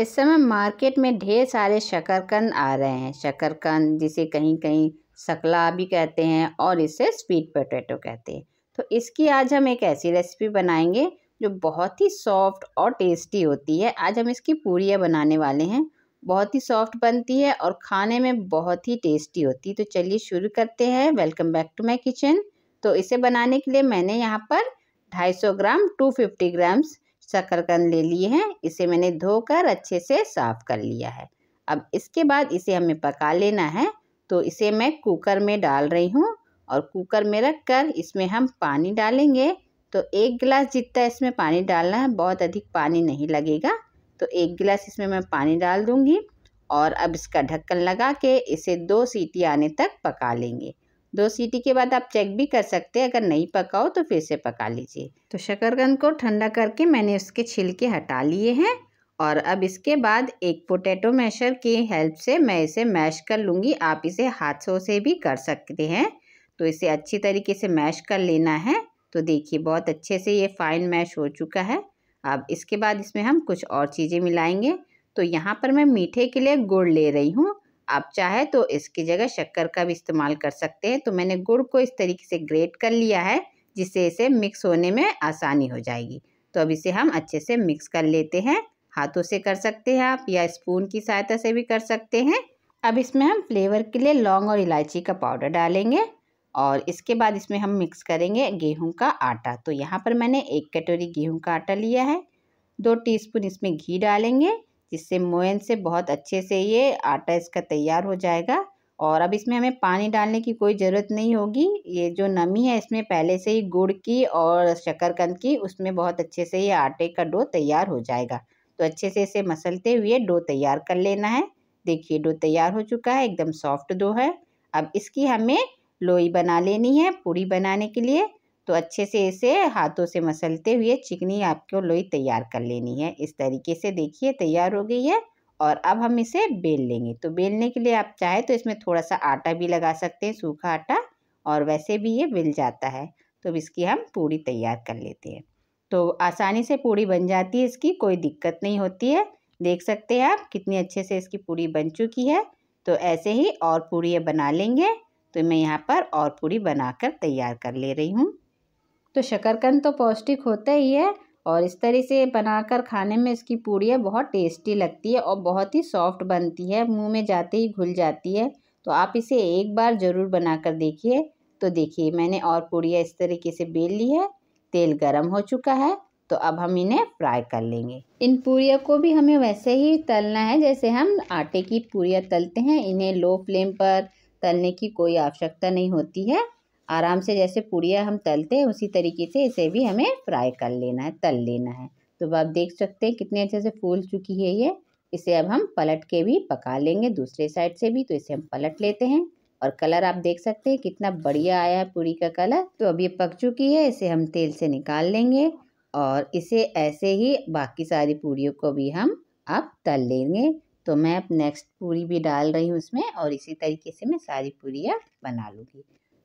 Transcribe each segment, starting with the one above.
इस समय मार्केट में ढेर सारे शकरकंद आ रहे हैं शकरकंद जिसे कहीं कहीं सकला भी कहते हैं और इसे स्वीट पोटैटो कहते हैं तो इसकी आज हम एक ऐसी रेसिपी बनाएंगे जो बहुत ही सॉफ्ट और टेस्टी होती है आज हम इसकी पूरियाँ बनाने वाले हैं बहुत ही सॉफ्ट बनती है और खाने में बहुत ही टेस्टी होती है तो चलिए शुरू करते हैं welcome back to my kitchen तो इसे बनाने के लिए मैंने यहाँ पर 250 ग्राम 250 ग्राम्स शकरकंद ले लिए हैं इसे मैंने धोकर अच्छे से साफ़ कर लिया है अब इसके बाद इसे हमें पका लेना है तो इसे मैं कुकर में डाल रही हूँ और कुकर में रख कर इसमें हम पानी डालेंगे तो एक गिलास जितना इसमें पानी डालना है बहुत अधिक पानी नहीं लगेगा तो एक गिलास इसमें मैं पानी डाल दूँगी और अब इसका ढक्कन लगा के इसे दो सीटी आने तक पका लेंगे दो सीटी के बाद आप चेक भी कर सकते हैं अगर नहीं पकाओ तो फिर से पका लीजिए तो शकरकंद को ठंडा करके मैंने उसके छिलके हटा लिए हैं और अब इसके बाद एक पोटैटो मैशर की हेल्प से मैं इसे मैश कर लूँगी आप इसे हाथों से भी कर सकते हैं तो इसे अच्छी तरीके से मैश कर लेना है तो देखिए बहुत अच्छे से ये फाइन मैश हो चुका है अब इसके बाद इसमें हम कुछ और चीज़ें मिलाएंगे तो यहाँ पर मैं मीठे के लिए गुड़ ले रही हूँ आप चाहे तो इसकी जगह शक्कर का भी इस्तेमाल कर सकते हैं तो मैंने गुड़ को इस तरीके से ग्रेट कर लिया है जिससे इसे मिक्स होने में आसानी हो जाएगी तो अब इसे हम अच्छे से मिक्स कर लेते हैं हाथों से कर सकते हैं आप या स्पून की सहायता से भी कर सकते हैं अब इसमें हम फ्लेवर के लिए लौंग और इलायची का पाउडर डालेंगे और इसके बाद इसमें हम मिक्स करेंगे गेहूं का आटा तो यहाँ पर मैंने एक कटोरी गेहूं का आटा लिया है दो टीस्पून इसमें घी डालेंगे जिससे मोयन से बहुत अच्छे से ये आटा इसका तैयार हो जाएगा और अब इसमें हमें पानी डालने की कोई ज़रूरत नहीं होगी ये जो नमी है इसमें पहले से ही गुड़ की और शक्करकंद की उसमें बहुत अच्छे से ये आटे का डो तैयार हो जाएगा तो अच्छे से इसे मसलते हुए डो तैयार कर लेना है देखिए डो तैयार हो चुका है एकदम सॉफ्ट डो है अब इसकी हमें लोई बना लेनी है पूरी बनाने के लिए तो अच्छे से इसे हाथों से मसलते हुए चिकनी आपको लोई तैयार कर लेनी है इस तरीके से देखिए तैयार हो गई है और अब हम इसे बेल लेंगे तो बेलने के लिए आप चाहे तो इसमें थोड़ा सा आटा भी लगा सकते हैं सूखा आटा और वैसे भी ये बेल जाता है तो इसकी हम पूड़ी तैयार कर लेते हैं तो आसानी से पूड़ी बन जाती है इसकी कोई दिक्कत नहीं होती है देख सकते हैं आप कितनी अच्छे से इसकी पूड़ी बन चुकी है तो ऐसे ही और पूड़ी बना लेंगे तो मैं यहाँ पर और पूड़ी बनाकर तैयार कर ले रही हूँ तो शकरकंद तो पौष्टिक होता ही है और इस तरह से बनाकर खाने में इसकी पूड़ियाँ बहुत टेस्टी लगती है और बहुत ही सॉफ्ट बनती है मुंह में जाते ही घुल जाती है तो आप इसे एक बार ज़रूर बनाकर देखिए तो देखिए मैंने और पूड़ियाँ इस तरीके से बेल ली है तेल गर्म हो चुका है तो अब हम इन्हें फ्राई कर लेंगे इन पूड़ियों को भी हमें वैसे ही तलना है जैसे हम आटे की पूड़ियाँ तलते हैं इन्हें लो फ्लेम पर तलने की कोई आवश्यकता नहीं होती है आराम से जैसे पूड़िया हम तलते हैं उसी तरीके से इसे भी हमें फ्राई कर लेना है तल लेना है तो आप देख सकते हैं कितने अच्छे से फूल चुकी है ये इसे अब हम पलट के भी पका लेंगे दूसरे साइड से भी तो इसे हम पलट लेते हैं और कलर आप देख सकते हैं कितना बढ़िया आया है पूरी का कलर तो अब ये पक चुकी है इसे हम तेल से निकाल लेंगे और इसे ऐसे ही बाकी सारी पूड़ियों को भी हम आप तल लेंगे तो मैं अब नेक्स्ट पूरी भी डाल रही हूँ उसमें और इसी तरीके से मैं सारी पूरियाँ बना लूँगी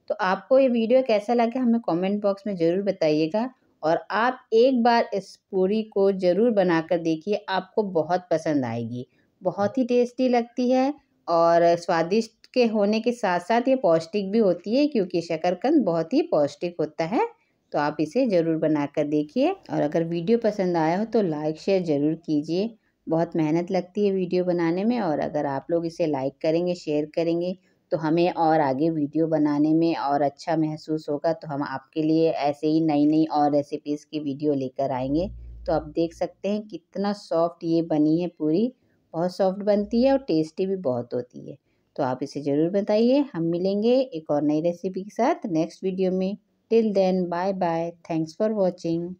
तो आपको ये वीडियो कैसा लगा हमें कमेंट बॉक्स में ज़रूर बताइएगा और आप एक बार इस पूरी को ज़रूर बनाकर देखिए आपको बहुत पसंद आएगी बहुत ही टेस्टी लगती है और स्वादिष्ट के होने के साथ साथ ये पौष्टिक भी होती है क्योंकि शकरकंद बहुत ही पौष्टिक होता है तो आप इसे ज़रूर बनाकर देखिए और अगर वीडियो पसंद आया हो तो लाइक शेयर ज़रूर कीजिए बहुत मेहनत लगती है वीडियो बनाने में और अगर आप लोग इसे लाइक करेंगे शेयर करेंगे तो हमें और आगे वीडियो बनाने में और अच्छा महसूस होगा तो हम आपके लिए ऐसे ही नई नई और रेसिपीज़ की वीडियो लेकर आएंगे तो आप देख सकते हैं कितना सॉफ्ट ये बनी है पूरी बहुत सॉफ्ट बनती है और टेस्टी भी बहुत होती है तो आप इसे ज़रूर बताइए हम मिलेंगे एक और नई रेसिपी के साथ नेक्स्ट वीडियो में till then bye bye thanks for watching